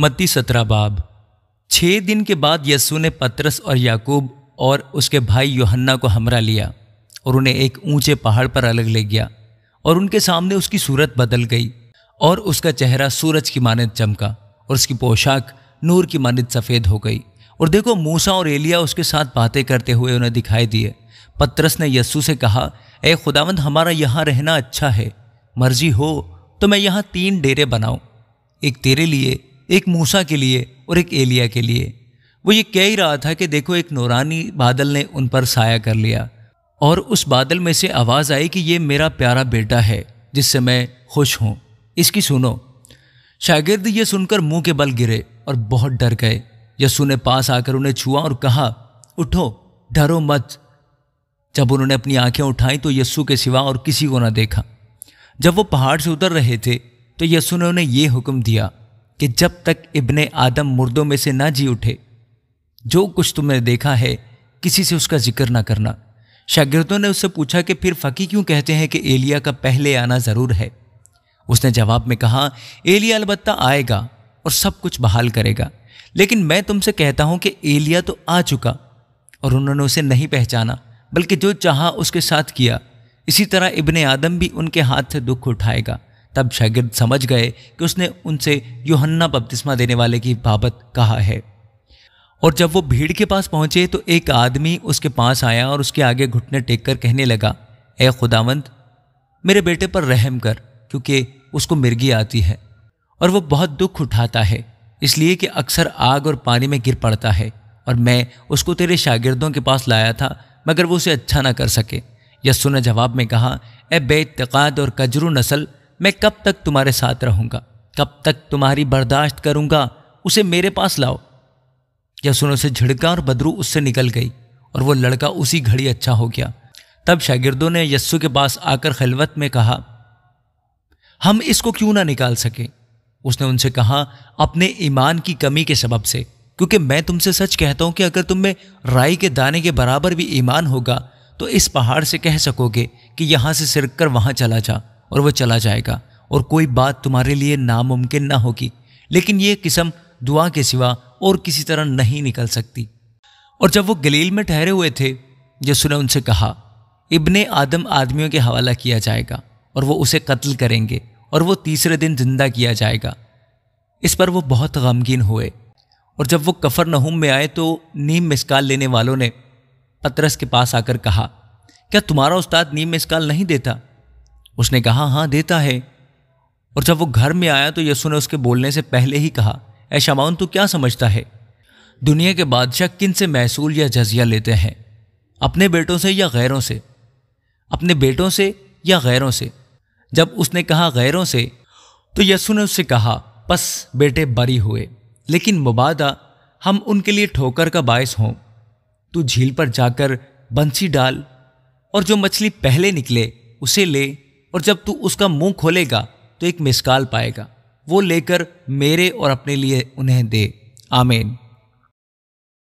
मत्ती सत्रह बाब छः दिन के बाद यस्सु ने पत्रस और याकूब और उसके भाई योहन्ना को हमरा लिया और उन्हें एक ऊंचे पहाड़ पर अलग ले गया और उनके सामने उसकी सूरत बदल गई और उसका चेहरा सूरज की मानद चमका और उसकी पोशाक नूर की मानद सफ़ेद हो गई और देखो मूसा और एलिया उसके साथ बातें करते हुए उन्हें दिखाई दिए पत्रस ने यस्सु से कहा ए खुदावंद हमारा यहाँ रहना अच्छा है मर्जी हो तो मैं यहाँ तीन डेरे बनाऊँ एक तेरे लिए एक मूसा के लिए और एक एलिया के लिए वो ये कह ही रहा था कि देखो एक नौरानी बादल ने उन पर साया कर लिया और उस बादल में से आवाज़ आई कि ये मेरा प्यारा बेटा है जिससे मैं खुश हूँ इसकी सुनो शागिर्द ये सुनकर मुंह के बल गिरे और बहुत डर गए यस्सु ने पास आकर उन्हें छुआ और कहा उठो डरो मत जब उन्होंने अपनी आंखें उठाई तो यस्सु के सिवा और किसी को ना देखा जब वो पहाड़ से उतर रहे थे तो यस्सु ने उन्हें ये हुक्म दिया कि जब तक इब्ने आदम मुर्दों में से ना जी उठे जो कुछ तुमने देखा है किसी से उसका जिक्र ना करना शागिर्दों ने उससे पूछा कि फिर फ़की क्यों कहते हैं कि एलिया का पहले आना ज़रूर है उसने जवाब में कहा एलिया अलबत्ता आएगा और सब कुछ बहाल करेगा लेकिन मैं तुमसे कहता हूं कि एलिया तो आ चुका और उन्होंने उसे नहीं पहचाना बल्कि जो चाहा उसके साथ किया इसी तरह इब्ने आदम भी उनके हाथ से दुख उठाएगा तब शागिर्द समझ गए कि उसने उनसे योहन्ना बपतिस्मा देने वाले की बाबत कहा है और जब वो भीड़ के पास पहुंचे तो एक आदमी उसके पास आया और उसके आगे घुटने टेक कर कहने लगा ए खुदावंत मेरे बेटे पर रहम कर क्योंकि उसको मिर्गी आती है और वो बहुत दुख उठाता है इसलिए कि अक्सर आग और पानी में गिर पड़ता है और मैं उसको तेरे शागिर्दों के पास लाया था मगर वो उसे अच्छा ना कर सके यसु ने जवाब में कहा ए बेतकाद और कजरू नस्ल मैं कब तक तुम्हारे साथ रहूंगा कब तक तुम्हारी बर्दाश्त करूंगा उसे मेरे पास लाओ यसुन उसे झिड़का और बदरू उससे निकल गई और वो लड़का उसी घड़ी अच्छा हो गया तब शागिर्दों ने यस्सु के पास आकर खलवत में कहा हम इसको क्यों ना निकाल सके उसने उनसे कहा अपने ईमान की कमी के सबब से क्योंकि मैं तुमसे सच कहता हूं कि अगर तुम में राई के दाने के बराबर भी ईमान होगा तो इस पहाड़ से कह सकोगे कि यहां से सिरक कर वहां चला जा और वह चला जाएगा और कोई बात तुम्हारे लिए नामुमकिन ना होगी लेकिन ये किस्म दुआ के सिवा और किसी तरह नहीं निकल सकती और जब वो गलील में ठहरे हुए थे यसु ने उनसे कहा इब्ने आदम आदमियों के हवाला किया जाएगा और वो उसे कत्ल करेंगे और वो तीसरे दिन जिंदा किया जाएगा इस पर वो बहुत गमगीन हुए और जब वो कफर नहूम में आए तो नीम मिसकाल लेने वालों ने पतरस के पास आकर कहा क्या तुम्हारा उस्ताद नीम मिसकाल नहीं देता उसने कहा हाँ देता है और जब वो घर में आया तो यस्सु ने उसके बोलने से पहले ही कहा ए शमाउन तू क्या समझता है दुनिया के बादशाह किन से महसूल या जजिया लेते हैं अपने बेटों से या गैरों से अपने बेटों से या गैरों से जब उसने कहा गैरों से तो यसु ने उससे कहा बस बेटे बरी हुए लेकिन मुबादा हम उनके लिए ठोकर का बायस हों तू झील पर जाकर बंसी डाल और जो मछली पहले निकले उसे ले और जब तू उसका मुंह खोलेगा तो एक मिसकाल पाएगा वो लेकर मेरे और अपने लिए उन्हें दे आमेन